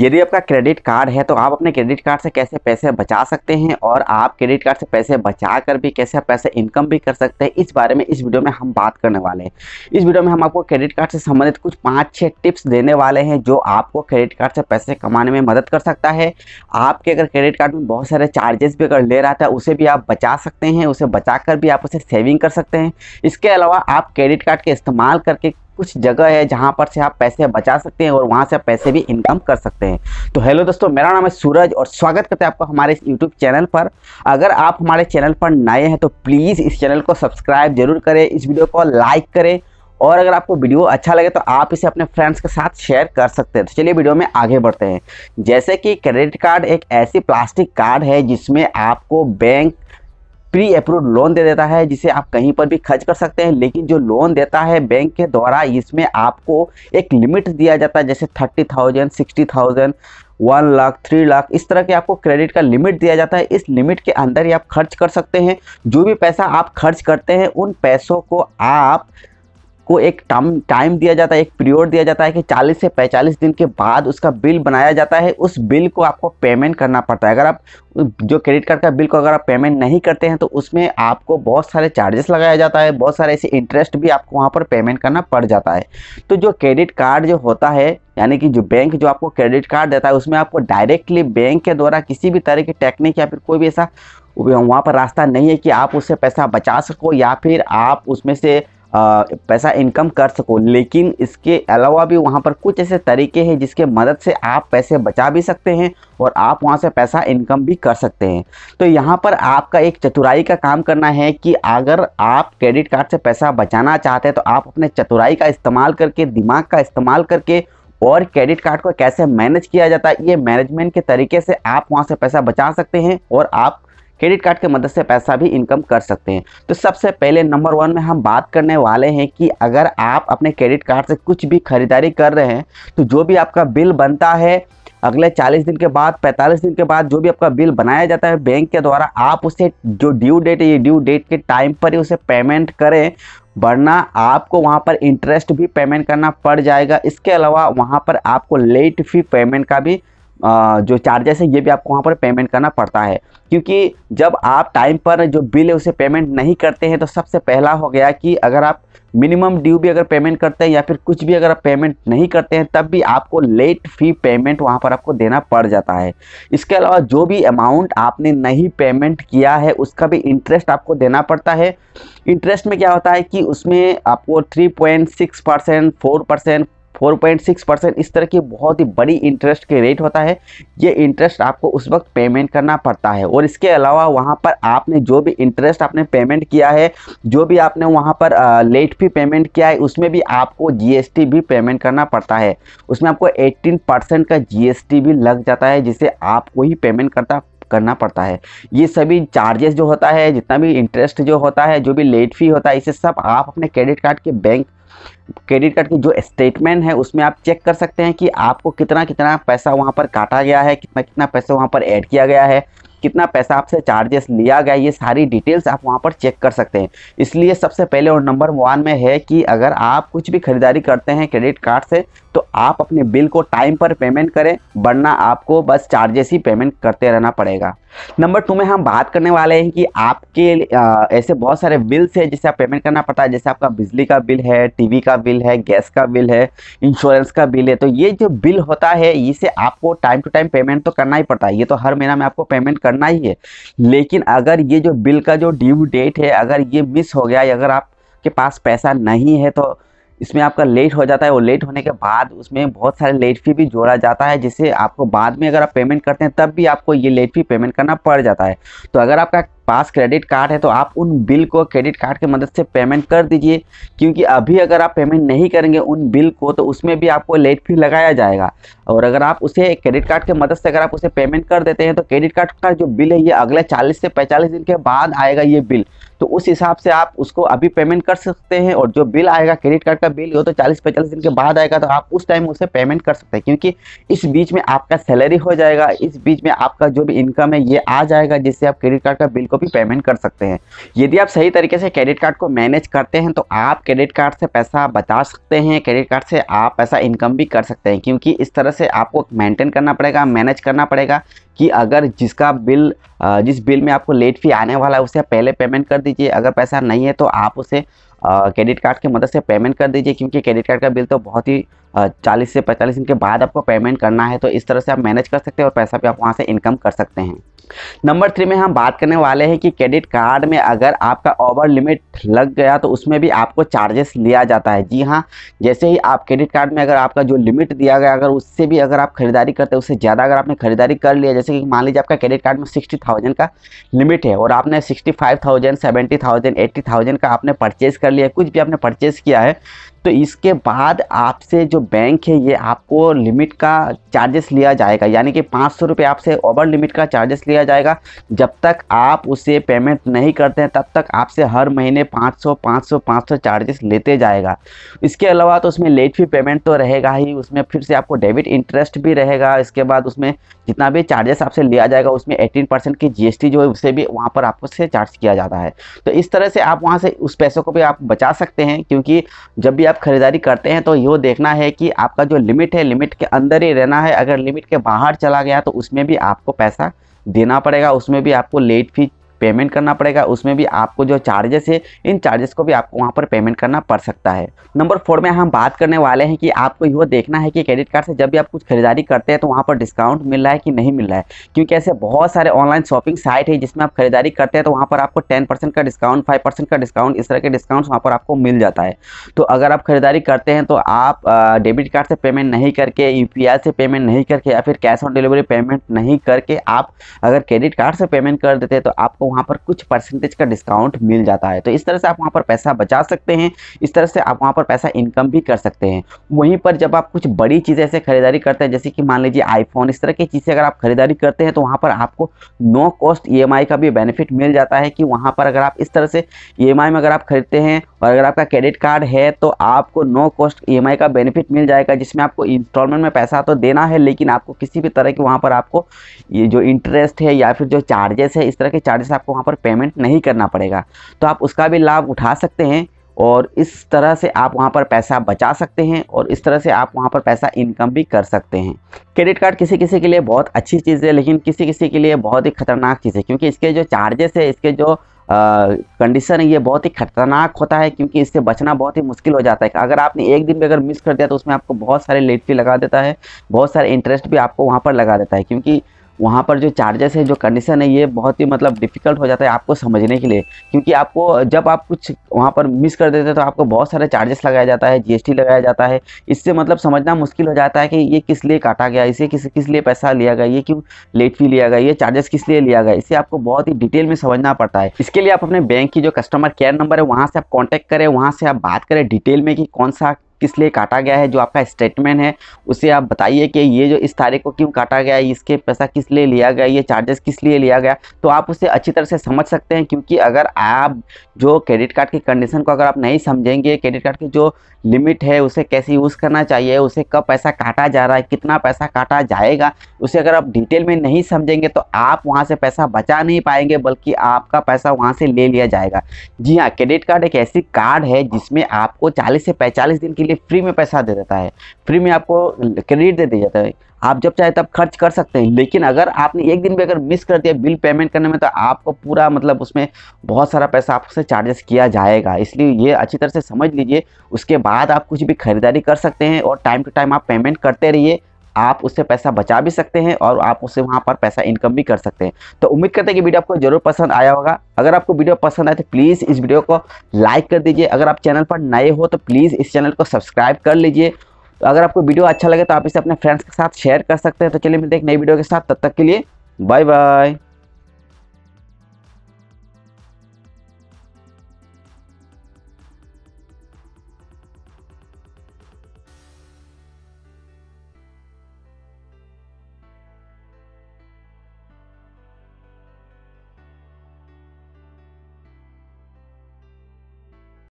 यदि आपका credit card है तो आप अपने क्रेडिट कार्ड से कैसे पैसे बचा सकते हैं और आप क्रेडिट कार्ड से पैसे बचा कर भी कैसे पैसे इनकम भी कर सकते हैं इस बारे में इस वीडियो में हम बात करने वाले हैं इस वीडियो में हम आपको क्रेडिट कार्ड से संबंधित कुछ पाँच छः टिप्स देने वाले हैं जो आपको क्रेडिट कार्ड से पैसे कमाने में मदद कर सकता है आपके अगर क्रेडिट कार्ड में बहुत सारे चार्जेस भी अगर ले रहा था उसे भी आप बचा सकते हैं उसे बचा कर भी आप उसे सेविंग कर सकते हैं इसके अलावा आप क्रेडिट कार्ड के इस्तेमाल करके कुछ जगह है जहाँ पर से आप पैसे बचा सकते हैं और वहां से आप पैसे भी इनकम कर सकते हैं तो हेलो दोस्तों मेरा नाम है सूरज और स्वागत करते हैं आपका हमारे इस यूट्यूब चैनल पर अगर आप हमारे चैनल पर नए हैं तो प्लीज़ इस चैनल को सब्सक्राइब जरूर करें इस वीडियो को लाइक करें और अगर आपको वीडियो अच्छा लगे तो आप इसे अपने फ्रेंड्स के साथ शेयर कर सकते हैं तो चलिए वीडियो में आगे बढ़ते हैं जैसे कि क्रेडिट कार्ड एक ऐसी प्लास्टिक कार्ड है जिसमें आपको बैंक प्री अप्रूव लोन दे देता है जिसे आप कहीं पर भी खर्च कर सकते हैं लेकिन जो लोन देता है बैंक के द्वारा इसमें आपको एक लिमिट दिया जाता है जैसे thirty thousand sixty thousand one lakh three lakh इस तरह के आपको क्रेडिट का लिमिट दिया जाता है इस लिमिट के अंदर ही आप खर्च कर सकते हैं जो भी पैसा आप खर्च करते हैं उन पैसों को आप को एक टाइम टाइम दिया जाता है एक पीरियड दिया जाता है कि 40 से 45 दिन के बाद उसका बिल बनाया जाता है उस बिल को आपको पेमेंट करना पड़ता है अगर आप जो क्रेडिट कार्ड का बिल को अगर आप पेमेंट नहीं करते हैं तो उसमें आपको बहुत सारे चार्जेस लगाया जाता है बहुत सारे ऐसे इंटरेस्ट भी आपको वहाँ पर पेमेंट करना पड़ जाता है तो जो क्रेडिट कार्ड जो होता है यानी कि जो बैंक जो आपको क्रेडिट कार्ड देता है उसमें आपको डायरेक्टली बैंक के द्वारा किसी भी तरह की टेक्निक या फिर कोई भी ऐसा वहाँ पर रास्ता नहीं है कि आप उससे पैसा बचा सको या फिर आप उसमें से पैसा इनकम कर सको लेकिन इसके अलावा भी वहाँ पर कुछ ऐसे तरीके हैं जिसके मदद से आप पैसे बचा भी सकते हैं और आप वहाँ से पैसा इनकम भी कर सकते हैं तो यहाँ पर आपका एक चतुराई का काम करना है कि अगर आप क्रेडिट कार्ड से पैसा बचाना चाहते हैं तो आप अपने चतुराई का इस्तेमाल करके दिमाग का इस्तेमाल करके और क्रेडिट कार्ड को कैसे मैनेज किया जाता है ये मैनेजमेंट के तरीके से आप वहाँ से पैसा बचा सकते हैं और आप क्रेडिट कार्ड के मदद से पैसा भी इनकम कर सकते हैं तो सबसे पहले नंबर वन में हम बात करने वाले हैं कि अगर आप अपने क्रेडिट कार्ड से कुछ भी खरीदारी कर रहे हैं तो जो भी आपका बिल बनता है अगले 40 दिन के बाद 45 दिन के बाद जो भी आपका बिल बनाया जाता है बैंक के द्वारा आप उसे जो ड्यू डेट है ये ड्यू डेट के टाइम पर ही उसे पेमेंट करें वरना आपको वहाँ पर इंटरेस्ट भी पेमेंट करना पड़ जाएगा इसके अलावा वहाँ पर आपको लेट फी पेमेंट का भी जो चार्जेस है ये भी आपको वहाँ पर पेमेंट करना पड़ता है क्योंकि जब आप टाइम पर जो बिल है उसे पेमेंट नहीं करते हैं तो सबसे पहला हो गया कि अगर आप मिनिमम ड्यू भी अगर पेमेंट करते हैं या फिर कुछ भी अगर आप पेमेंट नहीं करते हैं तब भी आपको लेट फी पेमेंट वहाँ पर आपको देना पड़ जाता है इसके अलावा जो भी अमाउंट आपने नहीं पेमेंट किया है उसका भी इंटरेस्ट आपको देना पड़ता है इंटरेस्ट में क्या होता है कि उसमें आपको three point six percent four percent 4.6 percent इस तरह की बहुत ही बड़ी इंटरेस्ट के रेट होता है ये इंटरेस्ट आपको उस वक्त पेमेंट करना पड़ता है और इसके अलावा वहाँ पर आपने जो भी इंटरेस्ट आपने पेमेंट किया है जो भी आपने वहाँ पर लेट फी पेमेंट किया है उसमें भी आपको जीएसटी भी पेमेंट करना पड़ता है उसमें आपको एट्टीन का जी भी लग जाता है जिसे आपको ही पेमेंट करता करना पड़ता है ये सभी चार्जेस जो होता है जितना भी इंटरेस्ट जो होता है जो भी लेट फी होता है इसे सब आप अपने क्रेडिट कार्ड के बैंक क्रेडिट कार्ड की जो स्टेटमेंट है उसमें आप चेक कर सकते हैं कि आपको कितना कितना पैसा वहाँ पर काटा गया है कितना कितना पैसा वहाँ पर ऐड किया गया है कितना पैसा आपसे चार्जेस लिया गया ये सारी डिटेल्स आप वहाँ पर चेक कर सकते हैं इसलिए सबसे पहले और नंबर वन में है कि अगर आप कुछ भी खरीदारी करते हैं क्रेडिट कार्ड से तो आप अपने बिल को टाइम पर पेमेंट करें वरना आपको बस चार्जेस ही पेमेंट करते रहना पड़ेगा नंबर टू में हम बात करने वाले हैं कि आपके ऐसे बहुत सारे बिल्स हैं जिसे आप पेमेंट करना पड़ता है जैसे आपका बिजली का बिल है टीवी का बिल है गैस का बिल है इंश्योरेंस का बिल है तो ये जो बिल होता है इसे आपको टाइम टू टाइम पेमेंट तो करना ही पड़ता है ये तो हर महीना में आपको पेमेंट करना ही है लेकिन अगर ये जो बिल का जो ड्यू डेट है अगर ये मिस हो गया अगर आपके पास पैसा नहीं है तो इसमें आपका लेट हो जाता है और लेट होने के बाद उसमें बहुत सारे लेट फी भी जोड़ा जाता है जिससे आपको बाद में अगर आप पेमेंट करते हैं तब भी आपको ये लेट फी पेमेंट करना पड़ जाता है तो अगर आपका पास क्रेडिट कार्ड है तो आप उन बिल को क्रेडिट कार्ड की मदद से पेमेंट कर दीजिए क्योंकि अभी अगर आप पेमेंट नहीं करेंगे उन बिल को तो उसमें भी आपको लेट फी लगाया जाएगा और अगर आप उसे क्रेडिट कार्ड के मदद से अगर आप उसे पेमेंट कर देते हैं तो क्रेडिट कार्ड का जो बिल है ये अगले चालीस से पैंतालीस दिन के बाद आएगा ये बिल तो उस हिसाब से आप उसको अभी पेमेंट कर सकते हैं और जो बिल आएगा क्रेडिट कार्ड का बिल वो तो चालीस पैंतालीस दिन के बाद आएगा तो आप उस टाइम उसे पेमेंट कर सकते हैं क्योंकि इस बीच में आपका सैलरी हो जाएगा इस बीच में आपका जो भी इनकम है ये आ जाएगा जिससे आप क्रेडिट कार्ड का बिल को भी पेमेंट कर सकते हैं यदि आप सही तरीके से क्रेडिट कार्ड को मैनेज करते हैं तो आप क्रेडिट कार्ड से पैसा बचा सकते हैं क्रेडिट कार्ड से आप पैसा इनकम भी कर सकते हैं क्योंकि इस तरह से आपको मेंटेन करना पड़ेगा मैनेज करना पड़ेगा कि अगर जिसका बिल जिस बिल में आपको लेट फी आने वाला है उसे आप पहले पेमेंट कर दीजिए अगर पैसा नहीं है तो आप उसे क्रेडिट कार्ड की मदद से पेमेंट कर दीजिए क्योंकि क्रेडिट कार्ड का बिल तो बहुत ही चालीस से पैंतालीस दिन के बाद आपको पेमेंट करना है तो इस तरह से आप मैनेज कर सकते हैं और पैसा भी आप वहाँ से इनकम कर सकते हैं नंबर थ्री में हम बात करने वाले हैं कि क्रेडिट कार्ड में अगर आपका ओवर लिमिट लग गया तो उसमें भी आपको चार्जेस लिया जाता है जी हाँ जैसे ही आप क्रेडिट कार्ड में अगर आपका जो लिमिट दिया गया अगर उससे भी अगर आप खरीदारी करते हैं उससे ज़्यादा अगर आपने खरीदारी कर लिया जैसे कि मान लीजिए आपका क्रेडिट कार्ड में सिक्सटी थाउजेंड का लिमिट है और आपने sixty five thousand seventy thousand eighty thousand का आपने परचेज कर लिया कुछ भी आपने परचेज किया है तो इसके बाद आपसे जो बैंक है ये आपको लिमिट का चार्जेस लिया जाएगा यानी कि पाँच सौ रुपये आपसे ओवर लिमिट का चार्जेस लिया जाएगा जब तक आप उसे पेमेंट नहीं करते हैं तब तक आपसे हर महीने पाँच सौ पाँच सौ पाँच सौ चार्जेस लेते जाएगा इसके अलावा तो उसमें लेट फी पेमेंट तो रहेगा ही उसमें फिर से आपको डेबिट इंटरेस्ट भी रहेगा इसके बाद उसमें जितना भी चार्जेस आपसे लिया जाएगा उसमें एटीन परसेंट की टी जो है उसे भी वहाँ पर आपको से चार्ज किया जाता है तो इस तरह से आप वहाँ से उस पैसों को भी आप बचा सकते हैं क्योंकि जब भी आप खरीदारी करते हैं तो यो देखना है कि आपका जो लिमिट है लिमिट के अंदर ही रहना है अगर लिमिट के बाहर चला गया तो उसमें भी आपको पैसा देना पड़ेगा उसमें भी आपको लेट फी पेमेंट करना पड़ेगा उसमें भी आपको जो चार्जेस है इन चार्जेस को भी आपको वहाँ पर पेमेंट करना पड़ सकता है नंबर फोर में हम बात करने वाले हैं कि आपको यह देखना है कि क्रेडिट कार्ड से जब भी आप कुछ खरीदारी करते हैं तो वहाँ पर डिस्काउंट मिल रहा है कि नहीं मिल रहा है क्योंकि ऐसे बहुत सारे ऑनलाइन शॉपिंग साइट है जिसमें आप खरीदारी करते हैं तो वहाँ पर आपको टेन का डिस्काउंट फाइव का डिस्काउंट इस तरह के डिस्काउंट वहाँ पर आपको मिल जाता है तो अगर आप खरीदारी करते हैं तो आप डेबिट कार्ड से पेमेंट नहीं करके यू से पेमेंट नहीं करके या फिर कैश ऑन डिलीवरी पेमेंट नहीं करके आप अगर क्रेडिट कार्ड से पेमेंट कर देते हैं तो आपको वहाँ पर कुछ परसेंटेज का डिस्काउंट मिल जाता है तो इस तरह से आप वहाँ पर पैसा बचा सकते हैं इस तरह से आप वहाँ पर पैसा इनकम भी कर सकते हैं वहीं पर जब आप कुछ बड़ी चीज़ें ऐसे खरीदारी करते हैं जैसे कि मान लीजिए आईफोन इस तरह की चीज़ें अगर आप खरीदारी करते हैं तो वहाँ पर आपको नो कॉस्ट ई का भी बेनिफिट मिल जाता है कि वहाँ पर अगर आप इस तरह से ई e में अगर आप खरीदते हैं और अगर आपका क्रेडिट कार्ड है तो आपको नो कॉस्ट ई का बेनिफिट मिल जाएगा जिसमें आपको इंस्टॉलमेंट में पैसा तो देना है लेकिन आपको किसी भी तरह के वहाँ पर आपको ये जो इंटरेस्ट है या फिर जो चार्जेस है इस तरह के चार्जेस आपको वहाँ पर पेमेंट नहीं करना पड़ेगा तो आप उसका भी लाभ उठा सकते हैं और इस तरह से आप वहाँ पर पैसा बचा सकते हैं और इस तरह से आप वहाँ पर पैसा इनकम भी कर सकते हैं क्रेडिट कार्ड किसी किसी के लिए बहुत अच्छी चीज़ है लेकिन किसी किसी के लिए बहुत ही खतरनाक चीज़ है क्योंकि इसके जो चार्जेस है इसके जो कंडीशन ये बहुत ही खतरनाक होता है क्योंकि इससे बचना बहुत ही मुश्किल हो जाता है अगर आपने एक दिन भी अगर मिस कर दिया तो उसमें आपको बहुत सारे लेट फी लगा देता है बहुत सारे इंटरेस्ट भी आपको वहाँ पर लगा देता है क्योंकि वहाँ पर जो चार्जेस है जो कंडीशन है ये बहुत ही मतलब डिफ़िकल्ट हो जाता है आपको समझने के लिए क्योंकि आपको जब आप कुछ वहाँ पर मिस कर देते हैं तो आपको बहुत सारे चार्जेस लगाया जाता है जीएसटी लगाया जाता है इससे मतलब समझना मुश्किल हो जाता है कि ये किस लिए काटा गया इसे किस किस लिए पैसा लिया गया ये क्यों लेट फी लिया गया ये चार्जेस किस लिए लिया गया इसे आपको बहुत ही डिटेल में समझना पड़ता है इसके लिए आप अपने बैंक की जो कस्टमर केयर नंबर है वहाँ से आप कॉन्टैक्ट करें वहाँ से आप बात करें डिटेल में कि कौन सा किस लिए काटा गया है जो आपका स्टेटमेंट है उसे आप बताइए कि ये जो इस तारीख को क्यों काटा गया है इसके पैसा किस लिए लिया गया ये चार्जेस किस लिए लिया गया तो आप उसे अच्छी तरह से समझ सकते हैं क्योंकि अगर आप जो क्रेडिट कार्ड की कंडीशन को अगर आप नहीं समझेंगे क्रेडिट कार्ड की जो लिमिट है उसे कैसे यूज़ करना चाहिए उसे कब पैसा काटा जा रहा है कितना पैसा काटा जाएगा उसे अगर आप डिटेल में नहीं समझेंगे तो आप वहाँ से पैसा बचा नहीं पाएंगे बल्कि आपका पैसा वहाँ से ले लिया जाएगा जी हाँ क्रेडिट कार्ड एक ऐसी कार्ड है जिसमें आपको चालीस से पैंतालीस दिन के लिए लिए फ्री में पैसा दे देता है फ्री में आपको क्रेडिट दे दिया जाता है आप जब चाहे तब खर्च कर सकते हैं लेकिन अगर आपने एक दिन भी अगर मिस कर दिया बिल पेमेंट करने में तो आपको पूरा मतलब उसमें बहुत सारा पैसा आपसे चार्जेस किया जाएगा इसलिए ये अच्छी तरह से समझ लीजिए उसके बाद आप कुछ भी खरीदारी कर सकते हैं और टाइम टू टाइम आप पेमेंट करते रहिए आप उससे पैसा बचा भी सकते हैं और आप उससे वहाँ पर पैसा इनकम भी कर सकते हैं तो उम्मीद करते हैं कि वीडियो आपको जरूर पसंद आया होगा अगर आपको वीडियो पसंद आए तो प्लीज़ इस वीडियो को लाइक कर दीजिए अगर आप चैनल पर नए हो तो प्लीज़ इस चैनल को सब्सक्राइब कर लीजिए तो अगर आपको वीडियो अच्छा लगे तो आप इसे अपने फ्रेंड्स के साथ शेयर कर सकते हैं तो चलिए मिलते हैं एक नई वीडियो के साथ तब तक के लिए बाय बाय